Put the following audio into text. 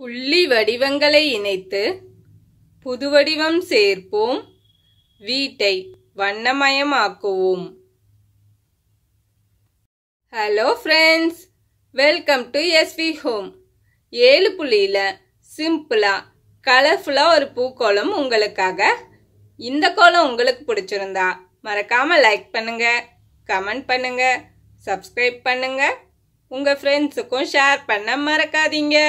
புள்ளி வடிவங்களை இணைத்து புதுவடிவம் சேர்ப்போம் வீட்டை வண்ணமயமாக்குவோம் hello friends welcome to SV home ஏழு புள்ளியில் சிம்பிளாக கலர்ஃபுல்லாக ஒரு பூக்கோளம் உங்களுக்காக இந்த கோலம் உங்களுக்கு பிடிச்சிருந்தா மறக்காமல் லைக் பண்ணுங்கள் கமெண்ட் பண்ணுங்கள் சப்ஸ்கிரைப் பண்ணுங்கள் உங்கள் ஃப்ரெண்ட்ஸுக்கும் ஷேர் பண்ண மறக்காதீங்க